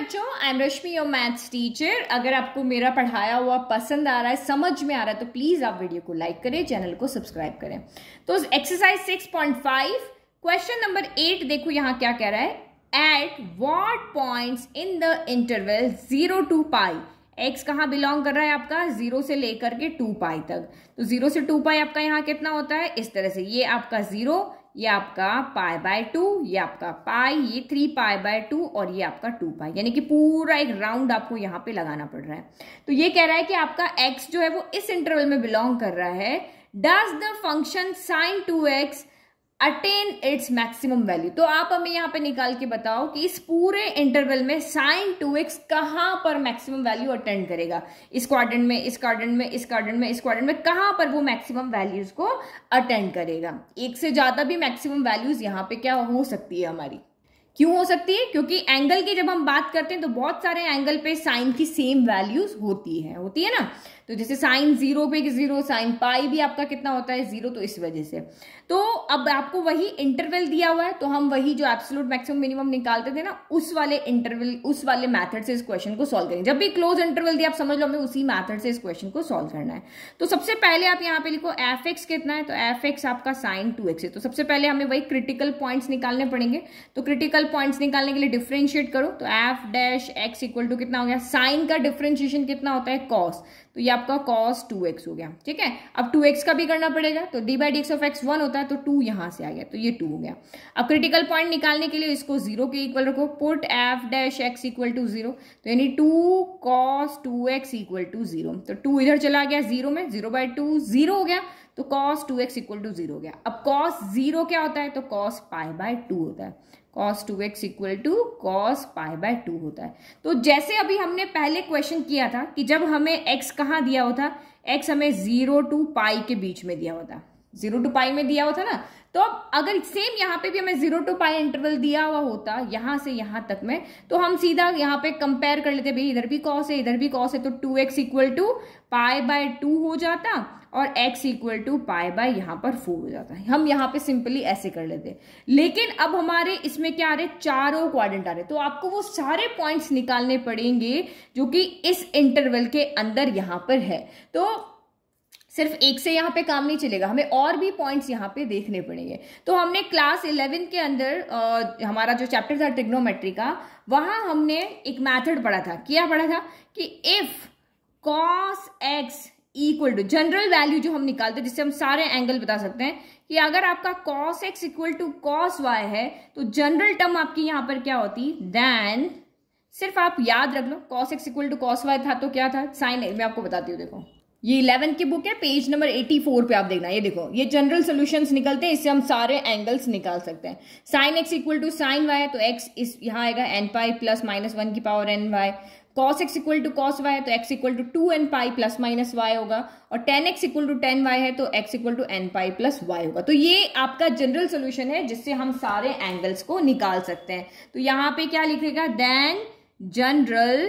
बच्चों I am Rashmi your maths teacher अगर आपको मेरा पढ़ाया हुआ पसंद आ रहा है समझ में आ रहा है तो प्लीज़ आप वीडियो को लाइक करें चैनल को सब्सक्राइब करें तो एक्सरसाइज 6.5 क्वेश्चन नंबर एट देखो यहाँ क्या कह रहा है at what points in the interval zero to pi x कहाँ बिलोंग कर रहा है आपका जीरो से लेकर के टू पाई तक तो जीरो से टू पाई आपका यहाँ कितना होता है इस तरह से ये आपका जीरो ये आपका पाई बाय टू ये आपका पाई ये थ्री पाई बाय टू और ये आपका टू पाई यानी कि पूरा एक राउंड आपको यहाँ पे लगाना पड़ रहा है तो ये कह रहा है कि आपका एक्स जो है वो इस इंटरवल में बिलोंग कर रहा है does the function sine two x attain its maximum value तो आप हमें यहाँ पे निकाल के बताओ कि इस पूरे इंटरवल में साइन टू एक्स कहाँ पर मैक्सिमम वैल्यू अटेंड करेगा इस क्वार्टन में इस क्वार्टन में इस क्वार्टन में इस क्वार्टन में कहाँ पर वो मैक्सिमम वैल्यूज को अटेंड करेगा एक से ज़्यादा भी मैक्सिमम वैल्यूज यहाँ पे क्या हो सकती है हमारी क्यों हो सकती है क्योंकि एंगल की जब हम बात करते हैं तो बहुत सारे एंगल पे साइन की सेम वैल्यूज होती है होती है ना तो जैसे साइन जीरो पे जीरो साइन पाई भी आपका कितना होता है जीरो तो इस वजह से तो अब आपको वही इंटरवल दिया हुआ है तो हम वही जो एब्सोलूट मैक्सिमम मिनिमम निकालते थे ना उस वाले इंटरवल उस वाले मैथड से इस क्वेश्चन को सोल्व करेंगे जब भी क्लोज इंटरवल दिया आप समझ लो हमें उसी मैथड से इस क्वेश्चन को सोल्व करना है तो सबसे पहले आप यहाँ पे लिखो एफ एक्स कितना है तो एफ एक्स आपका साइन टू एक्स है तो सबसे पहले हमें वही क्रिटिकल पॉइंट्स निकालने पड़ेंगे तो क्रिटिकल पॉइंट्स निकालने के लिए डिफ्रेंशिएट करो तो f dash x equal to कितना हो गया साइन का डिफ्रेंशिएशन कितना होता है कॉस तो ये आपका कॉस टू एक्स हो गया ठीक है अब टू एक्स का भी करना पड़ेगा तो d by d x of x one होता है तो टू यहाँ से आ गया तो ये टू हो गया अब क्रिटिकल पॉइंट निकालने के लिए इसको जीरो के इक्वल रखो put f dash x equal to zero तो यानी two cos two x equal to zero तो टू इधर चला गया जीरो में जीरो बाई टू जीरो हो गया तो cos two x equal to zero हो गया अब कॉस जीरो क्या होता है तो कॉस पाई बाय टू होता है cos two x equal to cos pi by two होता है तो जैसे अभी हमने पहले क्वेश्चन किया था कि जब हमें एक्स कहाँ दिया होता एक्स हमें जीरो टू पाई के बीच में दिया होता जीरो टू पाई में दिया होता ना तो अब अगर सेम यहाँ पे भी हमें जीरो टू पाई इंटरवल दिया हुआ होता यहां से यहां तक में तो हम सीधा यहाँ पे कंपेयर कर लेते भाई इधर भी कॉस है इधर भी कॉस है तो two x equal to pi by two हो जाता और x equal to pi by यहाँ पर फोर हो जाता है हम यहाँ पे सिंपली ऐसे कर लेते लेकिन अब हमारे इसमें क्या आ रहे चारों क्वाड्रेंट आ रहे तो आपको वो सारे पॉइंट्स निकालने पड़ेंगे जो कि इस इंटरवल के अंदर यहाँ पर है तो सिर्फ एक से यहाँ पे काम नहीं चलेगा हमें और भी पॉइंट्स यहाँ पे देखने पड़ेंगे तो हमने क्लास इलेवन के अंदर आ, हमारा जो चैप्टर था ट्रिग्नोमेट्री का वहां हमने एक मैथड पढ़ा था क्या पढ़ा था कि if cos x equal to general value जो हम निकालते जिससे हम सारे एंगल बता सकते हैं कि अगर आपका cos x equal to cos y है तो जनरल टर्म आपकी यहाँ पर क्या होती देन सिर्फ आप याद रख लो cos x equal to cos y था तो क्या था साइन मैं आपको बताती हूँ देखो ये इलेवन की बुक है पेज नंबर एटी फोर पे आप देखना ये देखो ये जनरल सोल्यूशन निकलते हैं इससे हम सारे एंगल्स निकाल सकते हैं sine x equal to sine y तो एक्स इस यहाँ आएगा n pi plus minus one की power n y cos x equal to cos y तो x equal to two n pi plus minus y होगा और tan x equal to tan y है तो x equal to n pi plus y होगा तो ये आपका general solution है जिससे हम सारे एंगल्स को निकाल सकते हैं तो यहाँ पे क्या लिखेगा देन जनरल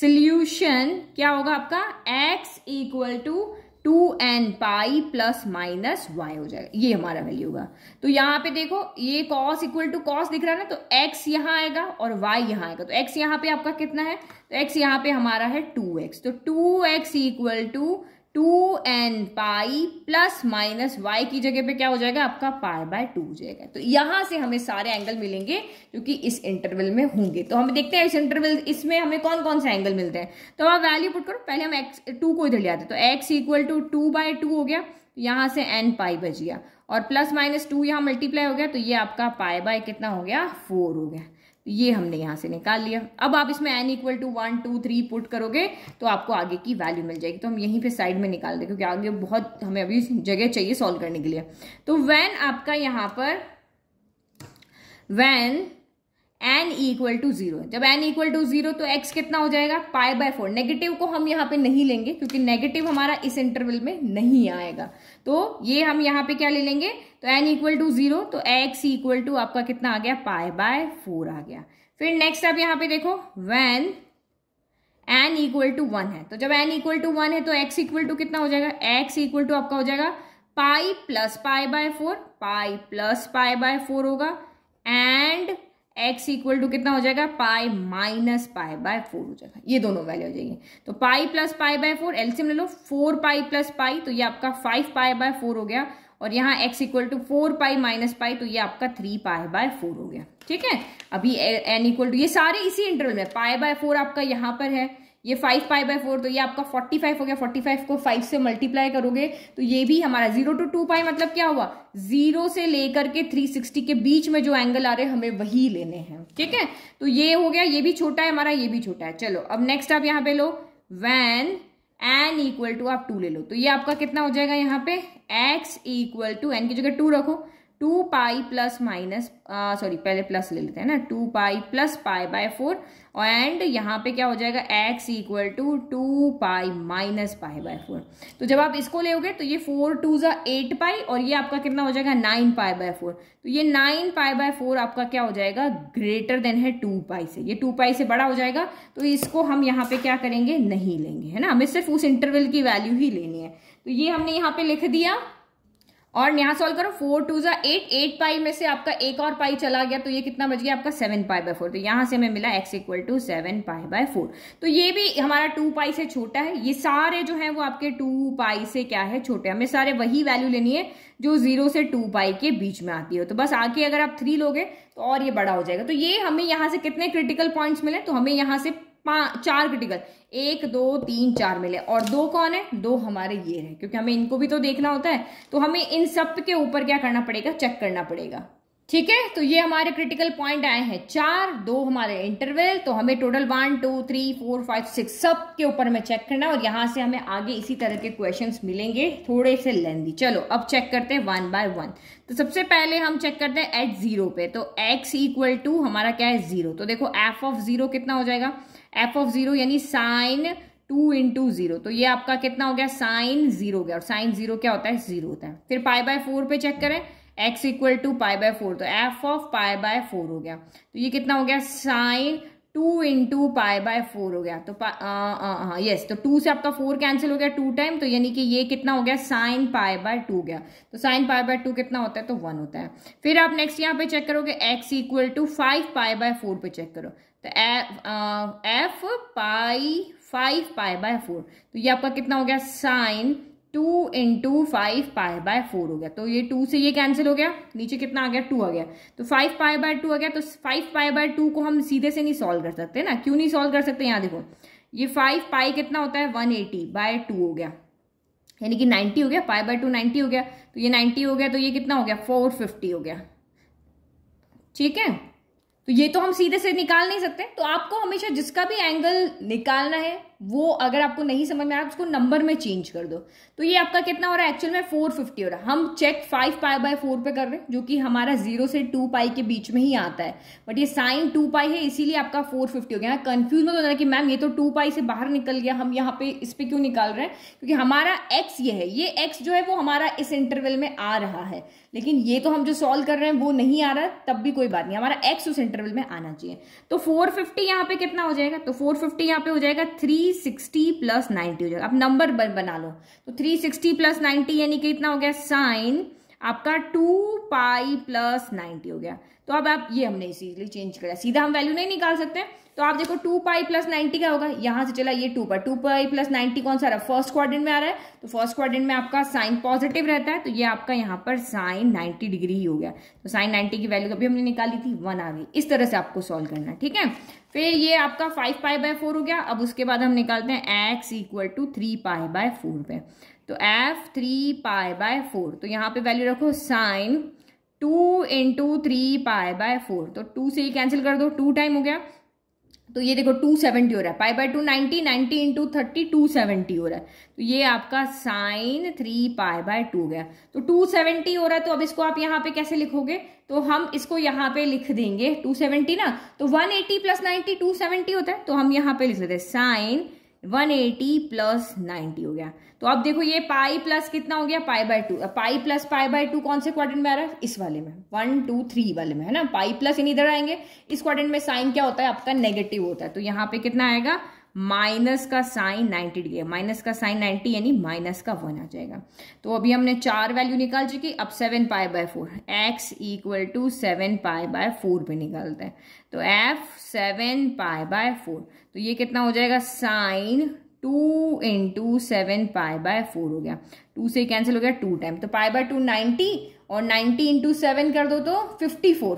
सोल्यूशन क्या होगा आपका x equal to two n pi plus minus y हो जाएगा ये हमारा वैल्यू होगा तो यहाँ पे देखो ये कॉस इक्वल टू कॉस दिख रहा है ना तो x यहाँ आएगा और y यहाँ आएगा तो x यहाँ पे आपका कितना है तो x यहाँ पे हमारा है 2x तो 2x x equal to two n pi plus minus y की जगह पे क्या हो जाएगा आपका पाई बाय टू हो जाएगा तो यहां से हमें सारे एंगल मिलेंगे जो कि इस इंटरवल में होंगे तो हम देखते हैं इस इंटरवल इसमें हमें कौन कौन से एंगल मिलते हैं तो आप वैल्यू पुट करो पहले हम एक्स टू को इधर ले आते तो x equal to two by two हो गया यहां से एन पाई बच गया और प्लस माइनस टू यहाँ मल्टीप्लाई हो गया तो ये आपका पाई बाय कितना हो गया फोर हो गया ये हमने यहाँ से निकाल लिया अब आप इसमें n equal to one two three put करोगे तो आपको आगे की वैल्यू मिल जाएगी तो हम यहीं पे साइड में निकाल दें क्योंकि आगे बहुत हमें अभी जगह चाहिए सॉल्व करने के लिए तो वैन आपका यहाँ पर when n equal to zero जब एन इक्वल टू जीरो तो एक्स कितना हो जाएगा पाई बाय फोर नेगेटिव को हम यहाँ पे नहीं लेंगे क्योंकि नेगेटिव हमारा इस इंटरवल में नहीं आएगा तो ये हम यहाँ पे क्या ले लेंगे तो एन इक्वल टू जीरो तो एक्स इक्वल टू आपका कितना आ गया पाई बाय फोर आ गया फिर नेक्स्ट आप यहाँ पे देखो when n equal to one है तो जब एन इक्वल टू वन है तो एक्स इक्वल टू कितना हो जाएगा एक्स इक्वल टू आपका हो जाएगा pi plus pi by four pi plus pi by four होगा एंड एक्स इक्वल टू कितना हो जाएगा pi minus pi by four हो जाएगा ये दोनों वैल्यू हो जाएंगे तो pi plus pi by four एल्सियम ले लो फोर पाई प्लस पाई तो ये आपका फाइव पाई बाय फोर हो गया और यहाँ x equal to four pi minus pi तो ये आपका थ्री पाई बाय फोर हो गया ठीक है अभी एन इक्वल टू ये सारे इसी इंटरवल में पाई बाय फोर आपका यहाँ पर है ये फाइव पाई बाय फोर तो ये आपका फोर्टी फाइव हो गया फोर्टी फाइव को फाइव से मल्टीप्लाई करोगे तो ये भी हमारा जीरो टू टू पाई मतलब क्या हुआ जीरो से लेकर के थ्री सिक्सटी के बीच में जो एंगल आ रहे हैं हमें वही लेने हैं ठीक है तो ये हो गया ये भी छोटा है हमारा ये भी छोटा है चलो अब नेक्स्ट आप यहाँ पे लो वैन एन इक्वल टू आप टू ले लो तो ये आपका कितना हो जाएगा यहाँ पे एक्स इक्वल टू एन की जगह टू रखो two pi plus minus sorry पहले प्लस ले लेते हैं ना two pi plus pi by four and यहाँ पे क्या हो जाएगा x equal to two pi minus pi by four तो जब आप इसको लेोगे तो ये फोर टू जो एट पाई और ये आपका कितना हो जाएगा नाइन पाई बाय फोर तो ये नाइन पाई बाय फोर आपका क्या हो जाएगा ग्रेटर देन है टू पाई से ये टू पाई से बड़ा हो जाएगा तो इसको हम यहाँ पे क्या करेंगे नहीं लेंगे है ना हमें सिर्फ उस इंटरवल की वैल्यू ही लेनी है तो ये हमने यहाँ पे लिख दिया और यहाँ सॉल्व करो फोर टू जो एट एट पाई में से आपका एक और पाई चला गया तो ये कितना बच गया आपका सेवन पाई बाय फोर तो यहाँ से हमें मिला x equal to seven pi by four तो ये भी हमारा टू पाई से छोटा है ये सारे जो है वो आपके टू पाई से क्या है छोटे हमें सारे वही वैल्यू लेनी है जो जीरो से टू पाई के बीच में आती हो तो बस आके अगर आप थ्री लोगे तो और ये बड़ा हो जाएगा तो ये हमें यहाँ से कितने क्रिटिकल पॉइंट्स मिले तो हमें यहाँ से चार क्रिटिकल एक दो तीन चार मिले और दो कौन है दो हमारे ये हैं क्योंकि हमें इनको भी तो देखना होता है तो हमें इन सब के ऊपर क्या करना पड़ेगा चेक करना पड़ेगा ठीक है तो ये हमारे क्रिटिकल पॉइंट आए हैं चार दो हमारे इंटरवल तो हमें total one two three four five six सब के ऊपर हमें चेक करना और यहाँ से हमें आगे इसी तरह के क्वेश्चंस मिलेंगे थोड़े से लेंदी चलो अब चेक करते हैं वन बाय वन तो सबसे पहले हम चेक करते हैं एट जीरो पे तो एक्स इक्वल टू हमारा क्या है जीरो तो देखो एफ ऑफ जीरो कितना हो जाएगा एफ ऑफ जीरो यानी साइन टू इंटू जीरो तो ये आपका कितना हो गया साइन जीरो हो गया और साइन जीरो क्या होता है जीरो होता है फिर पाई बाय फोर पे चेक करें x equal to pi by four तो f of pi by four हो गया तो ये कितना हो गया sine two into pi by four हो गया तो हाँ यस तो टू से आपका फोर कैंसिल हो गया टू टाइम तो यानी कि ये कितना हो गया साइन पाई बाय टू गया तो साइन पाई बाय टू कितना होता है तो वन होता है फिर आप नेक्स्ट यहाँ पे चेक करोगे x equal to five pi by four पे चेक करो तो f pi five pi by four तो ये आपका कितना हो गया sine two into five pi by four हो गया तो ये टू से ये कैंसिल हो गया नीचे कितना आ गया टू आ गया तो फाइव पाई बाय टू आ गया तो फाइव पाई बाय टू को हम सीधे से नहीं सॉल्व कर सकते ना क्यों नहीं सॉल्व कर सकते यहाँ देखो ये फाइव पाई कितना होता है वन एटी बाय टू हो गया यानी कि नाइन्टी हो गया पाई बाय टू नाइन्टी हो गया तो ये नाइन्टी हो गया तो ये कितना हो गया फोर फिफ्टी हो गया ठीक है तो ये तो हम सीधे से निकाल नहीं सकते तो आपको हमेशा जिसका भी एंगल निकालना है वो अगर आपको नहीं समझ में आ रहा उसको नंबर में चेंज कर दो तो ये आपका कितना हो रहा है एक्चुअल में फोर फिफ्टी हो रहा है हम check five pi by four पे कर रहे हैं जो कि हमारा जीरो से टू पाई के बीच में ही आता है बट ये साइन टू पाई है इसीलिए आपका फोर फिफ्टी हो गया कंफ्यूज मत होना कि मैम ये तो टू पाई से बाहर निकल गया हम यहाँ पे इस पर क्यों निकाल रहे हैं क्योंकि हमारा एक्स ये है ये एक्स जो है वो हमारा इस इंटरवल में आ रहा है लेकिन ये तो हम जो सॉल्व कर रहे हैं वो नहीं आ रहा तब भी कोई बात नहीं हमारा एक्स उस इंटरवल में आना चाहिए तो फोर फिफ्टी यहाँ पे कितना हो जाएगा तो फोर फिफ्टी यहाँ पे हो जाएगा थ्री सिक्सटी प्लस नाइन्टी हो जाएगा अब नंबर बना लो तो थ्री सिक्सटी प्लस नाइन्टी यानी कि इतना हो गया साइन आपका टू पाई प्लस नाइन्टी हो गया तो अब आप ये हमने इसीलिए चेंज करा सीधा हम वैल्यू नहीं निकाल सकते तो आप देखो टू पाई प्लस नाइन्टी का होगा यहाँ से चला ये टू पर टू पाई प्लस नाइन्टी कौन सा रहा फर्स्ट क्वार में आ रहा है तो फर्स्ट क्वार में आपका साइन पॉजिटिव रहता है तो ये आपका यहाँ पर साइन नाइन्टी डिग्री ही हो गया तो साइन नाइन्टी की वैल्यू कभी हमने निकाली थी वन आ गई इस तरह से आपको सॉल्व करना है ठीक है फिर ये आपका फाइव पाई बाय फोर हो गया अब उसके बाद हम निकालते हैं x equal to three pi by four पे तो f three pi by four तो यहाँ पे वैल्यू रखो sine two into three pi by four तो टू से ही कैंसिल कर दो टू टाइम हो गया तो ये देखो टू सेवेंटी हो रहा है pi by two ninety ninety into thirty two seventy हो रहा है तो ये आपका sine three pi by two गया तो टू सेवेंटी हो रहा है तो अब इसको आप यहाँ पे कैसे लिखोगे तो हम इसको यहाँ पे लिख देंगे टू सेवेंटी ना तो one eighty plus ninety two seventy होता है तो हम यहाँ पे लिख देते हैं साइन 180 प्लस 90 हो गया तो अब देखो ये पाई प्लस कितना हो गया pi by two pi plus pi by two कौन से क्वाड्रेंट में आ रहा है इस वाले में वन टू थ्री वाले में है ना पाई प्लस इन इधर आएंगे इस क्वाड्रेंट में साइन क्या होता है आपका नेगेटिव होता है तो यहाँ पे कितना आएगा माइनस का साइन 90 डिग्री माइनस का साइन 90 यानी माइनस का वन आ जाएगा तो अभी हमने चार वैल्यू निकाल चुकी अब seven pi by four x equal to seven pi by four भी निकालते हैं तो f seven pi by four तो ये कितना हो जाएगा sine two into seven pi by four हो गया टू से कैंसिल हो गया टू टाइम तो पाई बाय टू नाइन्टी और 90 इंटू सेवन कर दो तो 54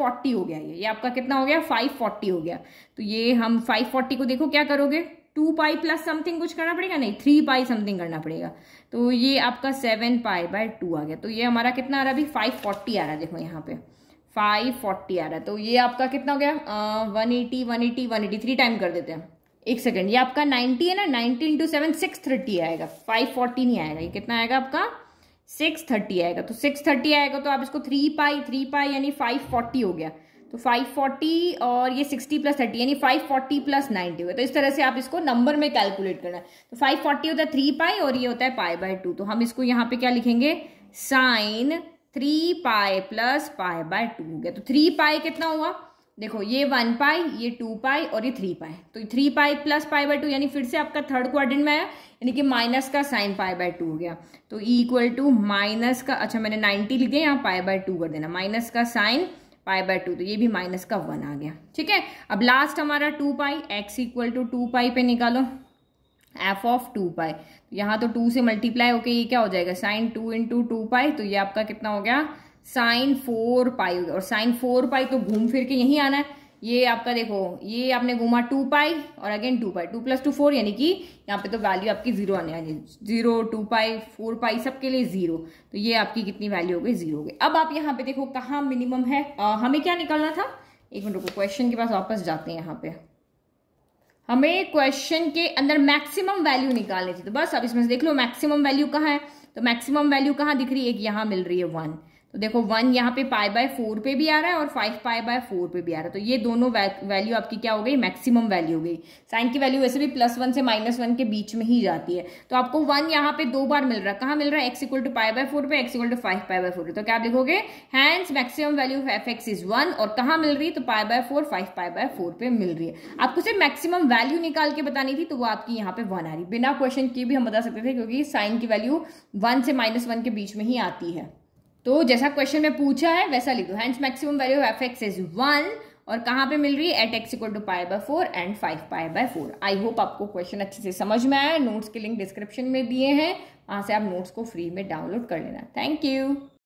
540 हो गया ये ये आपका कितना हो गया 540 हो गया तो ये हम 540 को देखो क्या करोगे टू पाई प्लस समथिंग कुछ करना पड़ेगा नहीं थ्री पाई समथिंग करना पड़ेगा तो ये आपका सेवन पाई बाय टू आ गया तो ये हमारा कितना आ रहा है अभी फाइव फोर्टी आ रहा है देखो यहाँ पे फाइव फोर्टी आ रहा है तो ये आपका कितना हो गया one eighty one eighty one eighty three time कर देते हैं एक सेकेंड ये आपका नाइन्टी है ना ninety into seven six thirty आएगा फाइव फोर्टी नहीं आएगा ये कितना आएगा आपका सिक्स थर्टी आएगा तो सिक्स थर्टी आएगा तो आप इसको थ्री पाई थ्री पाई यानी फाइव फोर्टी हो गया तो फाइव फोर्टी और ये सिक्सटी प्लस थर्टी यानी फाइव फोर्टी प्लस नाइन्टी हो गया तो इस तरह से आप इसको नंबर में कैलकुलेट करना है तो फाइव फोर्टी होता है थ्री पाई और ये होता है पाई बाय टू तो हम इसको यहाँ पे क्या लिखेंगे sine three pi plus pi by two हो गया तो थ्री पाई कितना हुआ देखो ये वन पाई ये टू पाई और ये थ्री पाई तो three pi plus pi by two यानी फिर से आपका थर्ड क्वाड्रेंट में आया यानी कि माइनस का साइन पाई बाय टू हो गया तो इक्वल टू माइनस का अच्छा मैंने नाइन्टी लिखे यहाँ पाई बाय टू कर देना माइनस का साइन पाई बाय टू तो ये भी माइनस का वन आ गया ठीक है अब लास्ट हमारा two pi x equal to two two pi निकालो एफ ऑफ टू पाई यहाँ तो टू से मल्टीप्लाई होके ये क्या हो जाएगा sine two into two pi तो ये आपका कितना हो गया साइन फोर पाई हो गया और साइन फोर पाई तो घूम फिर के यहीं आना है ये आपका देखो ये आपने घूमा टू पाई और again two pi two plus two four यानी कि यहाँ पे तो वैल्यू आपकी जीरो आने वाली zero to pi four pi सबके लिए जीरो तो ये आपकी कितनी वैल्यू हो गई जीरो हो गई अब आप यहाँ पे देखो कहाँ मिनिमम है आ, हमें क्या निकालना था एक मिनट रुको क्वेश्चन के पास वापस जाते हैं यहाँ पे हमें क्वेश्चन के अंदर मैक्सिमम वैल्यू निकालनी थी तो बस अब इसमें से देख लो मैक्सिमम वैल्यू कहाँ है तो मैक्सिमम वैल्यू कहाँ दिख रही है एक यहाँ मिल रही है वन तो देखो वन यहाँ पे पाई बाय फोर पे भी आ रहा है और फाइव पाई बाय फोर पे भी आ रहा है तो ये दोनों वैल्यू आपकी क्या हो गई मैक्सिमम वैल्यू हो गई साइन की वैल्यू वैसे भी प्लस वन से माइनस वन के बीच में ही जाती है तो आपको वन यहाँ पे दो बार मिल रहा है कहाँ मिल रहा है x equal to pi by four पे x equal to five pi by four तो क्या देखोगे hence maximum value f x is one और कहाँ मिल रही है तो pi by four five pi by four पे मिल रही है आपको सिर्फ मैक्सिमम वैल्यू निकाल के बतानी थी तो वो आपकी यहाँ पे वन आ रही बिना क्वेश्चन की भी हम बता सकते थे क्योंकि साइन की वैल्यू वन से माइनस वन के बीच में ही आती है तो जैसा क्वेश्चन में पूछा है वैसा लिख दो hence maximum value of f x is one और कहाँ पे मिल रही है at x equal to pi by four and five pi by four I hope आपको क्वेश्चन अच्छे से समझ में आया नोट्स के लिंक डिस्क्रिप्शन में दिए हैं वहाँ से आप नोट्स को फ्री में डाउनलोड कर लेना थैंक यू